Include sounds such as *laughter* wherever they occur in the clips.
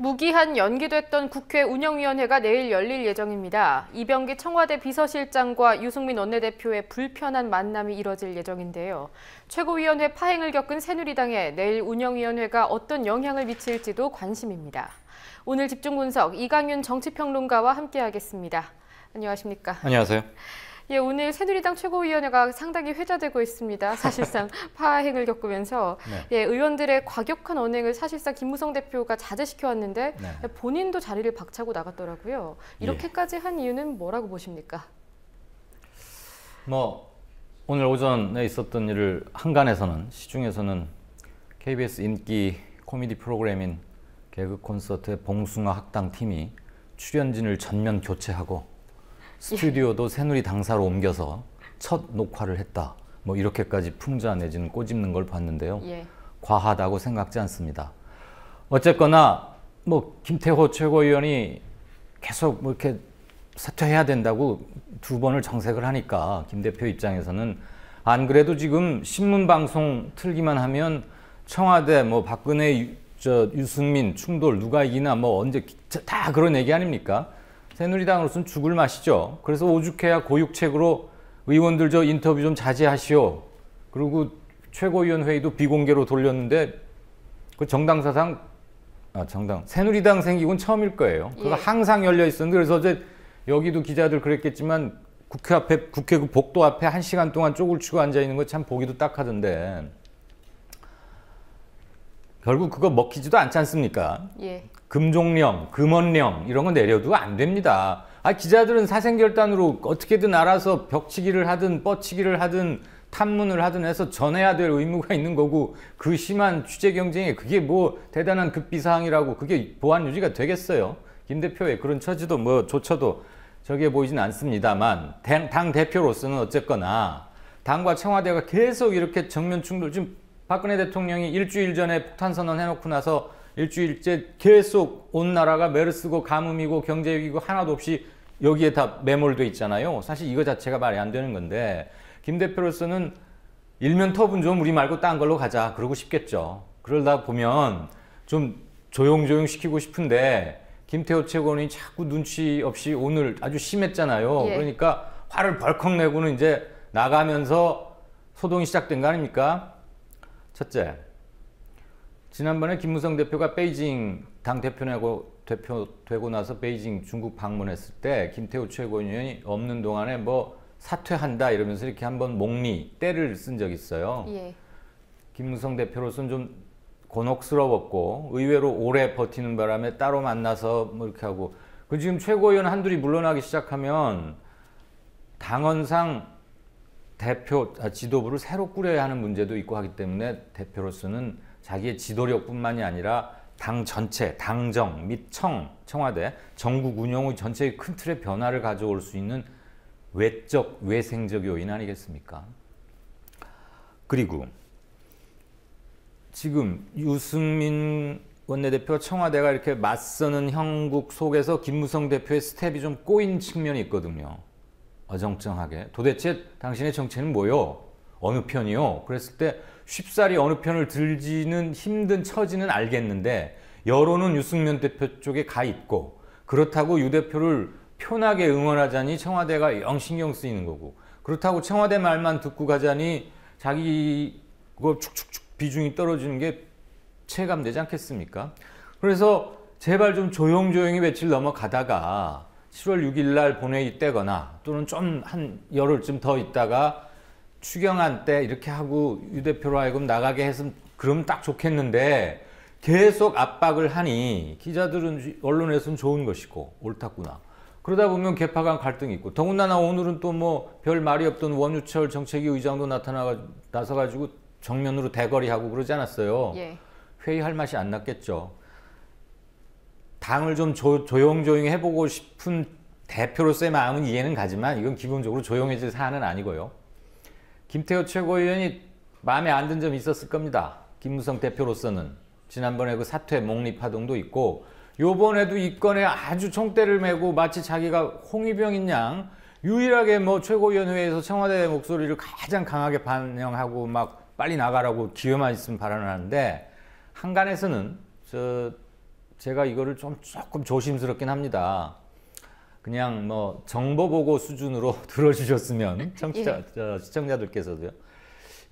무기한 연기됐던 국회 운영위원회가 내일 열릴 예정입니다. 이병기 청와대 비서실장과 유승민 원내대표의 불편한 만남이 이뤄질 예정인데요. 최고위원회 파행을 겪은 새누리당에 내일 운영위원회가 어떤 영향을 미칠지도 관심입니다. 오늘 집중 분석 이강윤 정치평론가와 함께하겠습니다. 안녕하십니까? 안녕하세요. 예, 오늘 새누리당 최고위원회가 상당히 회자되고 있습니다. 사실상 *laughs* 파행을 겪으면서 네. 예, 의원들의 과격한 언행을 사실상 김무성 대표가 자제시켜 왔는데 네. 본인도 자리를 박차고 나갔더라고요. 예. 이렇게까지 예. 한 이유는 뭐라고 보십니까? 뭐 오늘 오전에 있었던 일을 한간에서는 시중에서는 KBS 인기 코미디 프로그램인 개그 콘서트의 봉숭아 학당 팀이 출연진을 전면 교체하고 스튜디오도 새누리 당사로 옮겨서 첫 녹화를 했다. 뭐 이렇게까지 풍자 내지는 꼬집는 걸 봤는데요. 예. 과하다고 생각지 않습니다. 어쨌거나 뭐 김태호 최고위원이 계속 뭐 이렇게 사퇴해야 된다고 두 번을 정색을 하니까 김 대표 입장에서는 안 그래도 지금 신문 방송 틀기만 하면 청와대 뭐 박근혜 저 유승민 충돌 누가 이기나 뭐 언제 다 그런 얘기 아닙니까? 새누리당으로서는 죽을 맛이죠. 그래서 오죽해야 고육책으로 의원들 저 인터뷰 좀 자제하시오. 그리고 최고위원회의도 비공개로 돌렸는데 그 정당 사상 아 정당 새누리당 생기곤 처음일 거예요. 그거 예. 항상 열려 있었는데 그래서 어제 여기도 기자들 그랬겠지만 국회 앞에 국회 그 복도 앞에 한 시간 동안 쪼글치고 앉아 있는 거 참 보기도 딱하던데 결국 그거 먹히지도 않지 않습니까? 예. 금종령, 금원령 이런 거 내려도 안 됩니다. 아 기자들은 사생결단으로 어떻게든 알아서 벽치기를 하든 뻗치기를 하든 탐문을 하든 해서 전해야 될 의무가 있는 거고 그 심한 취재 경쟁에 그게 뭐 대단한 급비사항이라고 그게 보안 유지가 되겠어요. 김 대표의 그런 처지도 뭐 조처도 저기에 보이진 않습니다만 당, 대표로서는 어쨌거나 당과 청와대가 계속 이렇게 정면 충돌 지 박근혜 대통령이 일주일 전에 폭탄 선언 해놓고 나서 일주일째 계속 온 나라가 메르스고 가뭄이고 경제위기고 하나도 없이 여기에 다 매몰돼 있잖아요. 사실 이거 자체가 말이 안 되는 건데 김 대표로서는 일면 터분 좀 우리 말고 딴 걸로 가자 그러고 싶겠죠. 그러다 보면 좀 조용조용 시키고 싶은데 김태호 최고는 자꾸 눈치 없이 오늘 아주 심했잖아요. 예. 그러니까 화를 벌컥 내고는 이제 나가면서 소동이 시작된 거 아닙니까? 첫째, 지난번에 김무성 대표가 베이징 당 대표내고 대표 되고 나서 베이징 중국 방문했을 때 김태우 최고위원이 없는 동안에 뭐 사퇴한다 이러면서 이렇게 한번 목리 때를 쓴적이 있어요. 예. 김무성 대표로서는 좀 곤혹스러웠고 의외로 오래 버티는 바람에 따로 만나서 뭐 이렇게 하고 그 지금 최고위원 한둘이 물러나기 시작하면 당헌상 대표 아, 지도부를 새로 꾸려야 하는 문제도 있고 하기 때문에 대표로서는 자기의 지도력뿐만이 아니라 당 전체, 당정 및 청, 청와대, 전국 운영의 전체의 큰 틀의 변화를 가져올 수 있는 외적, 외생적 요인 아니겠습니까? 그리고 지금 유승민 원내대표 청와대가 이렇게 맞서는 형국 속에서 김무성 대표의 스텝이 좀 꼬인 측면이 있거든요. 어정쩡하게 도대체 당신의 정체는 뭐요? 어느 편이요? 그랬을 때 쉽사리 어느 편을 들지는 힘든 처지는 알겠는데 여론은 유승민 대표 쪽에 가 있고 그렇다고 유 대표를 편하게 응원하자니 청와대가 영 신경 쓰이는 거고 그렇다고 청와대 말만 듣고 가자니 자기 그 축축축 비중이 떨어지는 게 체감되지 않겠습니까? 그래서 제발 좀 조용조용히 며칠 넘어가다가 7월 6일 날 본회의 때거나 또는 좀 한 열흘쯤 더 있다가 추경한때 이렇게 하고 유 대표로 하여금 나가게 했으면 그럼 딱 좋겠는데 계속 압박을 하니 기자들은 언론에서는 좋은 것이고 옳다구나. 그러다 보면 개파 간 갈등이 있고 더군다나 오늘은 또 뭐 별 말이 없던 원유철 정책위 의장도 나타나 나서 가지고 정면으로 대거리하고 그러지 않았어요. 예. 회의할 맛이 안 났겠죠. 당을 좀 조, 조용조용 해보고 싶은 대표로서의 마음은 이해는 가지만 이건 기본적으로 조용해질 사안은 아니고요. 김태호 최고위원이 마음에 안 든 점이 있었을 겁니다. 김무성 대표로서는 지난번에 그 사퇴 목립파동도 있고 요번에도 이 건에 아주 총대를 메고 마치 자기가 홍위병인 양 유일하게 뭐 최고위원회에서 청와대 목소리를 가장 강하게 반영하고 막 빨리 나가라고 기회만 있으면 발언을 하는데 한간에서는 저 제가 이거를 좀 조금 조심스럽긴 합니다. 그냥 뭐 정보 보고 수준으로 *laughs* 들어주셨으면 *laughs* 예. 청취자 예. 시청자들께서도요.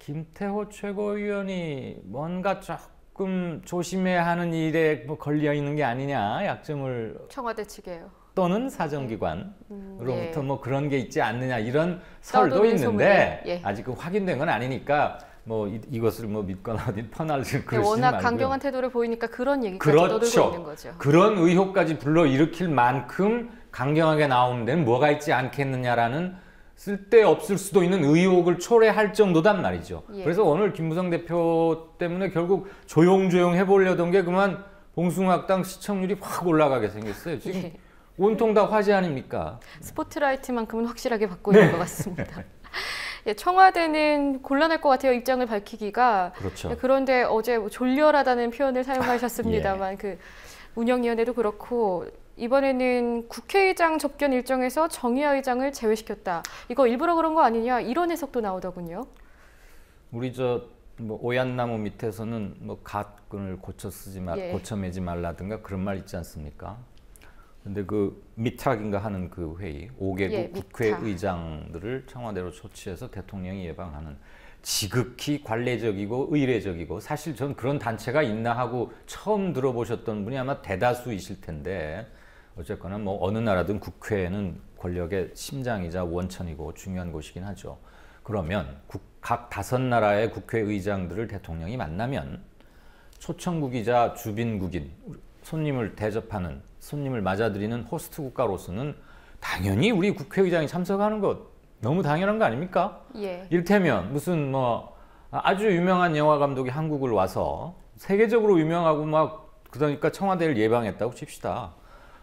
김태호 최고위원이 뭔가 조금 조심해야 하는 일에 뭐 걸려 있는 게 아니냐 약점을 청와대 측에요. 또는 사정기관으로부터 음. 예. 뭐 그런 게 있지 않느냐 이런 설도 있는데 예. 아직 그 확인된 건 아니니까 뭐 이, 것을뭐 믿거나 어디 편할하지그러시 워낙 강경한 태도를 보이니까 그런 얘기까지 그렇죠. 떠들고 있는 거죠. 그런 의혹까지 불러일으킬 만큼 강경하게 나오는 데는 뭐가 있지 않겠느냐라는 쓸데없을 수도 있는 의혹을 초래할 정도단 말이죠. 예. 그래서 오늘 김무성 대표 때문에 결국 조용조용 해보려던 게 그만 봉숭학당 아 시청률이 확 올라가게 생겼어요. 지금 예. 온통 다 화제 아닙니까? 스포트라이트만큼은 확실하게 받고 네. 있는 것 같습니다. *laughs* 예, 청와대는 곤란할 것 같아요. 입장을 밝히기가. 그렇죠. 예, 그런데 어제 뭐 졸렬하다는 표현을 사용하셨습니다만 예. 그 운영위원회도 그렇고 이번에는 국회의장 접견 일정에서 정의아 의장을 제외시켰다. 이거 일부러 그런 거 아니냐 이런 해석도 나오더군요. 우리 저뭐 오얏나무 밑에서는 뭐 갓근을 고쳐 쓰지 말 예. 고쳐 매지 말라든가 그런 말 있지 않습니까? 근데 그 미탁인가 하는 그 회의 5개국 예, 국회의장들을 청와대로 초치해서 대통령이 예방하는 지극히 관례적이고 의례적이고 사실 전 그런 단체가 있나 하고 처음 들어보셨던 분이 아마 대다수이실 텐데 어쨌거나 뭐 어느 나라든 국회는 권력의 심장이자 원천이고 중요한 곳이긴 하죠. 그러면 각 다섯 나라의 국회의장들을 대통령이 만나면 초청국이자 주빈국인 손님을 대접하는 손님을 맞아들이는 호스트 국가로서는 당연히 우리 국회의장이 참석하는 것 너무 당연한 거 아닙니까? 예. 이를테면 무슨 뭐 아주 유명한 영화 감독이 한국을 와서 세계적으로 유명하고 막 그러니까 청와대를 예방했다고 칩시다.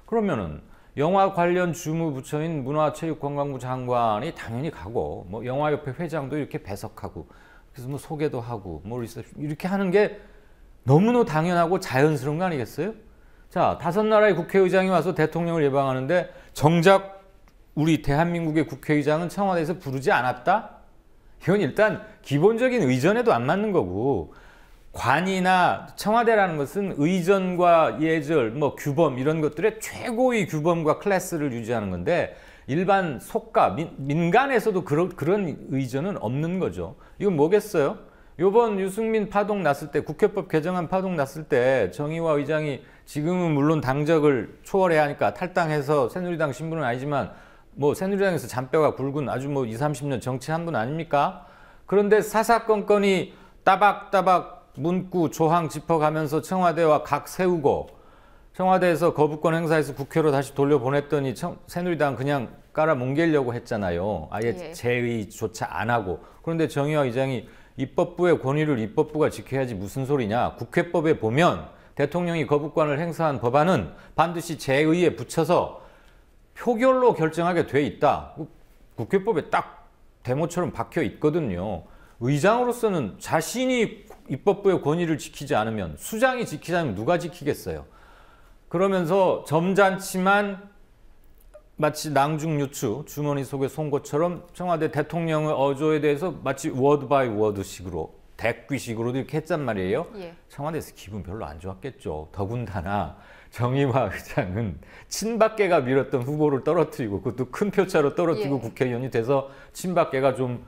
그러면은 영화 관련 주무부처인 문화체육관광부 장관이 당연히 가고 뭐 영화협회 회장도 이렇게 배석하고 그래서 뭐 소개도 하고 뭐 이렇게 하는 게 너무나 당연하고 자연스러운 거 아니겠어요? 자, 다섯 나라의 국회의장이 와서 대통령을 예방하는데 정작 우리 대한민국의 국회의장은 청와대에서 부르지 않았다? 이건 일단 기본적인 의전에도 안 맞는 거고 관이나 청와대라는 것은 의전과 예절, 뭐 규범 이런 것들의 최고의 규범과 클래스를 유지하는 건데 일반 속가, 민, 간에서도 그런, 그런 의전은 없는 거죠. 이건 뭐겠어요? 요번 유승민 파동 났을 때 국회법 개정안 파동 났을 때 정의와 의장이 지금은 물론 당적을 초월해야 하니까 탈당해서 새누리당 신분은 아니지만 뭐 새누리당에서 잔뼈가 굵은 아주 뭐 20, 30년 정치한 분 아닙니까? 그런데 사사건건이 따박따박 문구 조항 짚어가면서 청와대와 각 세우고 청와대에서 거부권 행사해서 국회로 다시 돌려보냈더니 청, 새누리당 그냥 깔아 뭉개려고 했잖아요. 아예 예. 제의조차 안 하고. 그런데 정의와 의장이 입법부의 권위를 입법부가 지켜야지 무슨 소리냐. 국회법에 보면 대통령이 거부권을 행사한 법안은 반드시 제의에 붙여서 표결로 결정하게 돼 있다. 국회법에 딱 대모처럼 박혀 있거든요. 의장으로서는 자신이 입법부의 권위를 지키지 않으면 수장이 지키지 면 누가 지키겠어요. 그러면서 점잖지만 마치 낭중유추 주머니 속의 송곳처럼 청와대 대통령의 어조에 대해서 마치 워드 바이 워드식으로 대귀식으로 이렇게 했단 말이에요. 예. 청와대에서 기분 별로 안 좋았겠죠. 더군다나 정의화 의장은 친박계가 밀었던 후보를 떨어뜨리고 그것도 큰 표차로 떨어뜨리고 예. 국회의원이 돼서 친박계가 좀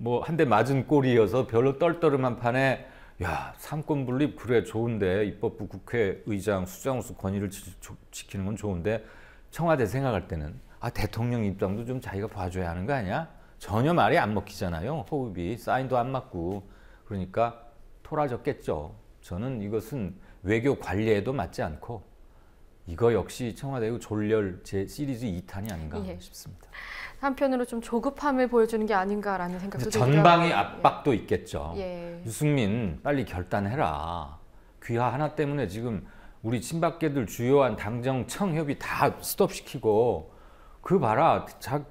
뭐 한 대 맞은 꼴이어서 별로 떨떠름한 판에 야 삼권 분립 그래 좋은데 입법부 국회의장 수장으로서 권위를 지, 지 키는건 좋은데 청와대 생각할 때는 아 대통령 입장도 좀 자기가 봐줘야 하는 거 아니야? 전혀 말이 안 먹히잖아요. 호흡이 사인도 안 맞고 그러니까 토라졌겠죠. 저는 이것은 외교 관리에도 맞지 않고 이거 역시 청와대의 졸렬 제 시리즈 2탄이 아닌가 예. 싶습니다. 한편으로 좀 조급함을 보여주는 게 아닌가라는 생각도 들고요. 전방의 예. 압박도 예. 있겠죠. 예. 유승민 빨리 결단해라. 귀하 하나 때문에 지금 우리 친박계들 주요한 당정 청협이 다 스톱시키고 그 봐라 자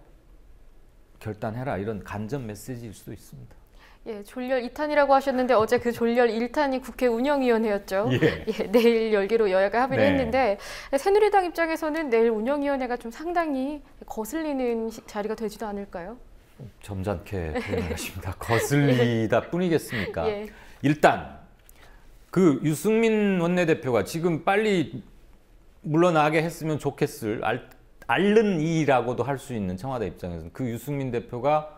결단해라 이런 간접 메시지일 수도 있습니다. 예, 졸렬 2탄이라고 하셨는데 어제 그 졸렬 1탄이 국회 운영위원회였죠. 예. 예 내일 열기로 여야가 합의를 네. 했는데 새누리당 입장에서는 내일 운영위원회가 좀 상당히 거슬리는 자리가 되지도 않을까요? 점잖게 표현하십니다. 거슬리다 뿐이겠습니까? *laughs* 예. 일단 그 유승민 원내대표가 지금 빨리 물러나게 했으면 좋겠을 알, 른 이라고도 할 수 있는 청와대 입장에서는 그 유승민 대표가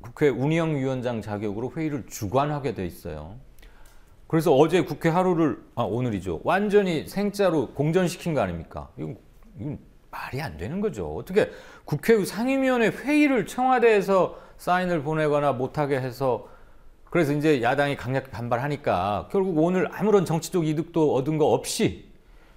국회 운영위원장 자격으로 회의를 주관하게 돼 있어요. 그래서 어제 국회 하루를 아 오늘이죠. 완전히 생짜로 공전시킨 거 아닙니까? 이건, 이건 말이 안 되는 거죠. 어떻게 국회 상임위원회 회의를 청와대에서 사인을 보내거나 못하게 해서 그래서 이제 야당이 강력히 반발하니까 결국 오늘 아무런 정치적 이득도 얻은 거 없이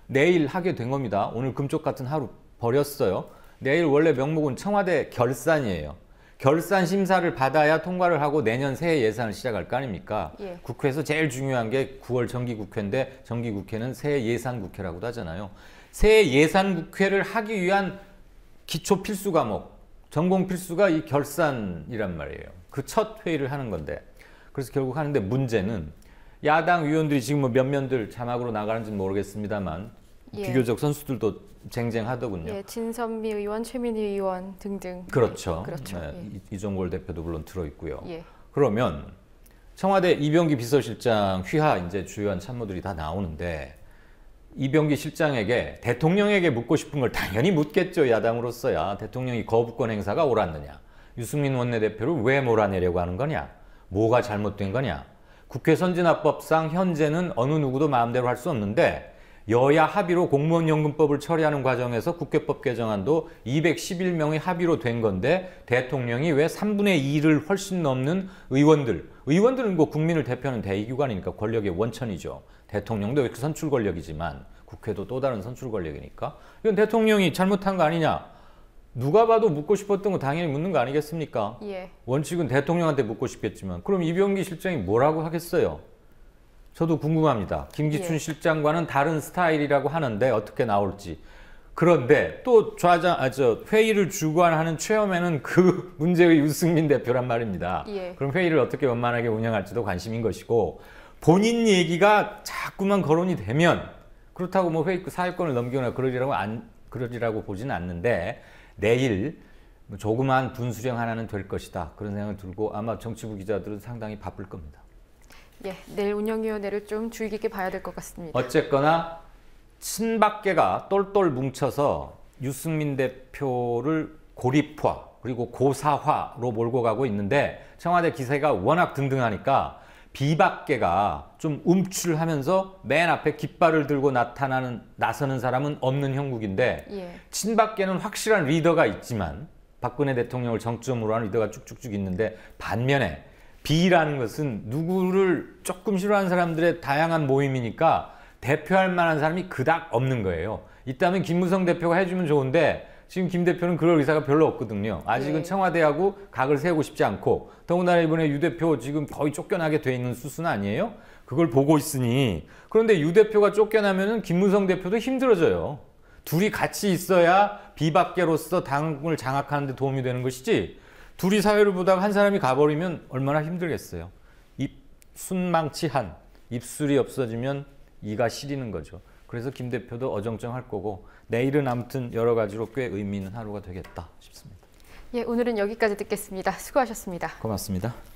내일 하게 된 겁니다. 오늘 금쪽 같은 하루 버렸어요. 내일 원래 명목은 청와대 결산이에요. 결산 심사를 받아야 통과를 하고 내년 새해 예산을 시작할 거 아닙니까? 예. 국회에서 제일 중요한 게 9월 정기국회인데 정기국회는 새해 예산국회라고도 하잖아요. 새해 예산국회를 하기 위한 기초 필수 과목, 전공 필수가 이 결산이란 말이에요. 그 첫 회의를 하는 건데 그래서 결국 하는데 문제는 야당 위원들이 지금 뭐 몇몇들 자막으로 나가는지는 모르겠습니다만 예. 비교적 선수들도 쟁쟁하더군요. 예, 진선미 의원, 최민희 의원 등등. 예, 그렇죠. 네, 그렇죠. 네, 예. 이종골 대표도 물론 들어 있고요. 예. 그러면 청와대 이병기 비서실장 휘하 이제 주요한 참모들이 다 나오는데 이병기 실장에게 대통령에게 묻고 싶은 걸 당연히 묻겠죠 야당으로서야 대통령이 거부권 행사가 옳았느냐 유승민 원내대표를 왜 몰아내려고 하는 거냐 뭐가 잘못된 거냐? 국회 선진화법상 현재는 어느 누구도 마음대로 할 수 없는데 여야 합의로 공무원연금법을 처리하는 과정에서 국회법 개정안도 211명의 합의로 된 건데 대통령이 왜 3분의 2를 훨씬 넘는 의원들, 의원들은 뭐 국민을 대표하는 대의기관이니까 권력의 원천이죠. 대통령도 이렇게 그 선출 권력이지만 국회도 또 다른 선출 권력이니까 이건 대통령이 잘못한 거 아니냐. 누가 봐도 묻고 싶었던 거 당연히 묻는 거 아니겠습니까? 예. 원칙은 대통령한테 묻고 싶겠지만 그럼 이병기 실장이 뭐라고 하겠어요? 저도 궁금합니다. 김기춘 예. 실장과는 다른 스타일이라고 하는데 어떻게 나올지. 그런데 또 좌장 아, 저 회의를 주관하는 최험에는 그 *laughs* 문제의 유승민 대표란 말입니다. 예. 그럼 회의를 어떻게 원만하게 운영할지도 관심인 것이고 본인 얘기가 자꾸만 거론이 되면 그렇다고 뭐 회의 그 사회권을 넘기거나 그러리라고 안 그러리라고 보지는 않는데 내일 뭐 조그만 분수령 하나는 될 것이다. 그런 생각을 들고 아마 정치부 기자들은 상당히 바쁠 겁니다. 예, 내일 운영위원회를 좀 주의 깊게 봐야 될 것 같습니다. 어쨌거나 친박계가 똘똘 뭉쳐서 유승민 대표를 고립화 그리고 고사화로 몰고 가고 있는데 청와대 기세가 워낙 등등하니까 비박계가 좀 움츠를하면서 맨 앞에 깃발을 들고 나타나는 나서는 사람은 없는 형국인데 예. 친박계는 확실한 리더가 있지만 박근혜 대통령을 정점으로 하는 리더가 쭉쭉쭉 있는데 반면에 비라는 것은 누구를 조금 싫어하는 사람들의 다양한 모임이니까 대표할 만한 사람이 그닥 없는 거예요. 있다면 김무성 대표가 해주면 좋은데 지금 김 대표는 그럴 의사가 별로 없거든요. 아직은 네. 청와대하고 각을 세우고 싶지 않고 더군다나 이번에 유 대표 지금 거의 쫓겨나게 돼 있는 수순 아니에요? 그걸 보고 있으니 그런데 유 대표가 쫓겨나면은 김문성 대표도 힘들어져요. 둘이 같이 있어야 비박계로서 당을 장악하는 데 도움이 되는 것이지 둘이 사회를 보다가 한 사람이 가버리면 얼마나 힘들겠어요. 입 순망치한 입술이 없어지면 이가 시리는 거죠. 그래서 김 대표도 어정쩡할 거고 내일은 아무튼 여러 가지로 꽤 의미 있는 하루가 되겠다 싶습니다. 예, 오늘은 여기까지 듣겠습니다. 수고하셨습니다. 고맙습니다.